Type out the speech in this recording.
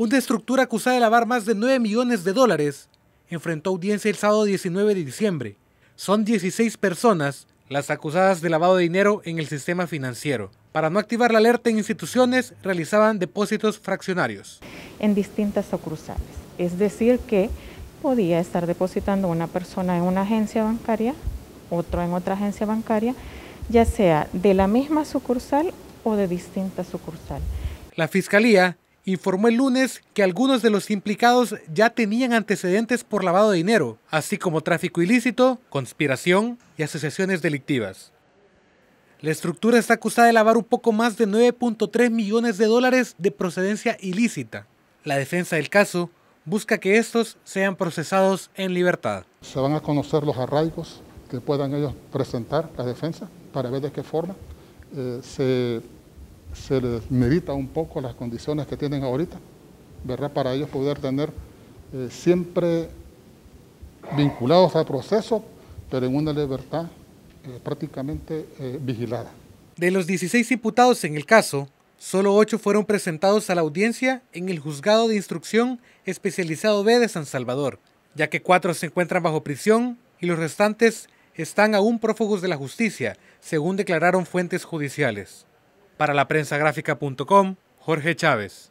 Una estructura acusada de lavar más de 9 millones de dólares enfrentó audiencia el sábado 19 de diciembre. Son 16 personas las acusadas de lavado de dinero en el sistema financiero. Para no activar la alerta en instituciones, realizaban depósitos fraccionarios. En distintas sucursales. Es decir, que podía estar depositando una persona en una agencia bancaria, otro en otra agencia bancaria, ya sea de la misma sucursal o de distinta sucursal. La Fiscalía informó el lunes que algunos de los implicados ya tenían antecedentes por lavado de dinero, así como tráfico ilícito, conspiración y asociaciones delictivas. La estructura está acusada de lavar un poco más de 9.3 millones de dólares de procedencia ilícita. La defensa del caso busca que estos sean procesados en libertad. Se van a conocer los arraigos que puedan ellos presentar, la defensa, para ver de qué forma eh, se se les medita un poco las condiciones que tienen ahorita, Para ellos poder tener eh, siempre vinculados al proceso, pero en una libertad eh, prácticamente eh, vigilada. De los 16 imputados en el caso, solo 8 fueron presentados a la audiencia en el juzgado de instrucción especializado B de San Salvador, ya que 4 se encuentran bajo prisión y los restantes están aún prófugos de la justicia, según declararon fuentes judiciales. Para la prensa gráfica.com, Jorge Chávez.